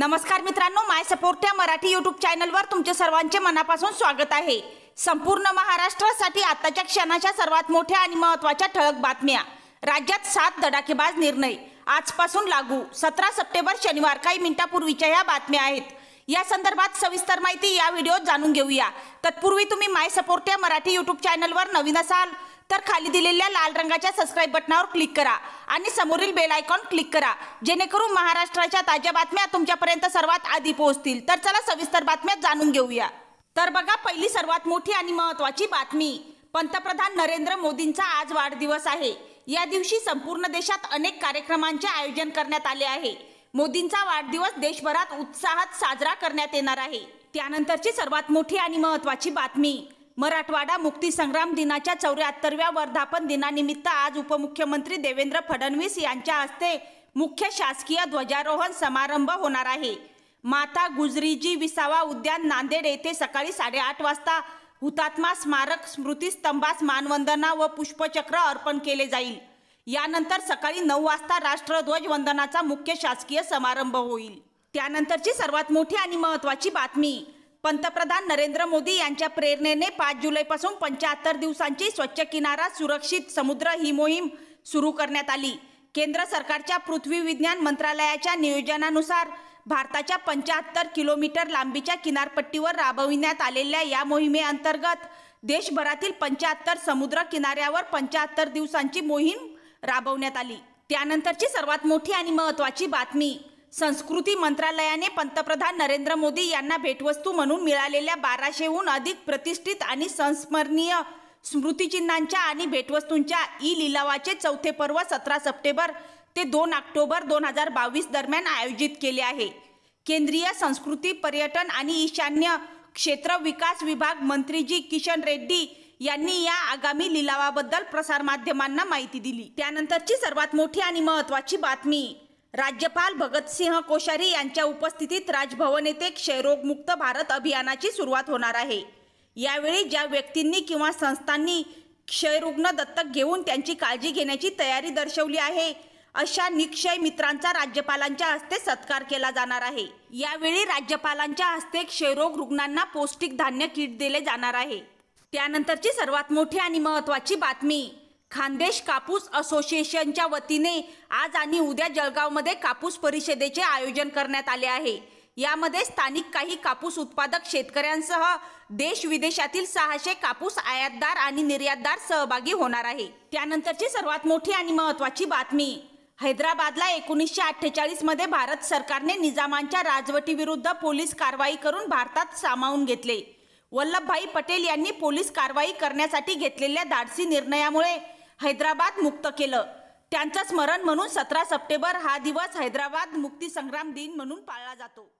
नमस्कार मित्रांनो माय सपोर्ट या मराठी यूट्यूब चॅनलवर तुमचे सर्वांचे मनापासून स्वागत आहे संपूर्ण महाराष्ट्रासाठी आताच्या क्षणाच्या सर्वात मोठ्या आणि महत्त्वाच्या ठळक बातम्या राज्यात सात धडाकेबाज निर्णय आजपासून लागू सतरा सप्टेंबर शनिवार काही मिनिटापूर्वीच्या या बातम्या आहेत या संदर्भात सविस्तर माहिती या व्हिडिओत जाणून घेऊया तत्पूर्वी तुम्ही माय सपोर्ट या मराठी यूट्यूब चॅनलवर नवीन असाल तर खाली दिलेल्या लाल रंगाच्या सबस्क्राईब बटनावर क्लिक करा आणि समोरील बेल आयकॉन क्लिक करा जेणेकरून महाराष्ट्राच्या ताज्या बातम्या तुमच्यापर्यंत सर्वात आधी पोहोचतील तर चला सविस्तर बातम्या जाणून घेऊया तर बघा पहिली सर्वात मोठी आणि महत्त्वाची बातमी पंतप्रधान नरेंद्र मोदींचा आज वाढदिवस आहे या दिवशी संपूर्ण देशात अनेक कार्यक्रमांचे आयोजन करण्यात आले आहे मोदींचा वाढदिवस देशभरात उत्साहात साजरा करण्यात येणार आहे त्यानंतरची सर्वात मोठी आणि महत्त्वाची बातमी मराठवाडा मुक्तीसंग्राम दिनाच्या चौऱ्याहत्तरव्या वर्धापन दिनानिमित्त आज उपमुख्यमंत्री देवेंद्र फडणवीस यांच्या हस्ते मुख्य शासकीय ध्वजारोहण समारंभ होणार आहे माता गुजरीजी विसावा उद्यान नांदेड येथे सकाळी साडेआठ वाजता हुतात्मा स्मारक स्मृतीस्तंभास मानवंदना व पुष्पचक्र अर्पण केले जाईल यानंतर सकाळी नऊ वाजता राष्ट्रध्वज वंदनाचा मुख्य शासकीय समारंभ होईल त्यानंतरची सर्वात मोठी आणि महत्त्वाची बातमी पंतप्रधान नरेंद्र मोदी यांच्या प्रेरणेने पाच जुलैपासून पंच्याहत्तर दिवसांची स्वच्छ किनारा सुरक्षित समुद्र ही मोहीम सुरू करण्यात आली केंद्र सरकारच्या पृथ्वी विज्ञान मंत्रालयाच्या नियोजनानुसार भारताच्या पंच्याहत्तर किलोमीटर लांबीच्या किनारपट्टीवर राबविण्यात आलेल्या या मोहिमेअंतर्गत देशभरातील पंच्याहत्तर समुद्र किनाऱ्यावर पंच्याहत्तर दिवसांची मोहीम राबवण्यात आली त्यानंतरची सर्वात मोठी आणि महत्त्वाची बातमी संस्कृती मंत्रालयाने पंतप्रधान नरेंद्र मोदी यांना भेटवस्तू म्हणून मिळालेल्या बाराशेहून अधिक प्रतिष्ठित आणि संस्मरणीय स्मृतिचिन्हांच्या आणि भेटवस्तूंच्या ई लिलावाचे चौथे पर्व सतरा सप्टेंबर ते दोन ऑक्टोबर दोन हजार बावीस दरम्यान आयोजित केले आहे केंद्रीय संस्कृती पर्यटन आणि ईशान्य क्षेत्र विकास विभाग मंत्री जी किशन रेड्डी यांनी या आगामी लिलावाबद्दल प्रसारमाध्यमांना माहिती दिली त्यानंतरची सर्वात मोठी आणि महत्त्वाची बातमी राज्यपाल भगतसिंह कोश्यारी यांच्या उपस्थितीत राजभवन येथे क्षयरोगमुक्त भारत अभियानाची सुरुवात होणार आहे यावेळी ज्या व्यक्तींनी किंवा संस्थांनी क्षयरुग्ण दत्तक घेऊन त्यांची काळजी घेण्याची तयारी दर्शवली आहे अशा निक्षय मित्रांचा राज्यपालांच्या हस्ते सत्कार केला जाणार आहे यावेळी राज्यपालांच्या हस्ते क्षयरोग रुग्णांना पौष्टिक धान्य किट दिले जाणार आहे त्यानंतरची सर्वात मोठी आणि महत्त्वाची बातमी खानदेश कापूस असोसिएशनच्या वतीने आज आणि उद्या जळगावमध्ये कापूस परिषदेचे आयोजन करण्यात आले आहे यामध्ये स्थानिक काही कापूस उत्पादक शेतकऱ्यांसह देश विदेशातील सहाशे कापूस आयातदार आणि निर्यातदार सहभागी होणार आहे त्यानंतरची सर्वात मोठी आणि महत्त्वाची बातमी हैदराबादला एकोणीसशे अठ्ठेचाळीसमध्ये भारत सरकारने निजामांच्या राजवटीविरुद्ध पोलीस कारवाई करून भारतात सामावून घेतले वल्लभभाई पटेल यांनी पोलीस कारवाई करण्यासाठी घेतलेल्या धाडसी निर्णयामुळे हैदराबाद मुक्त केलं त्यांचं स्मरण म्हणून सतरा सप्टेंबर हा दिवस हैदराबाद मुक्तीसंग्राम दिन म्हणून पाळला जातो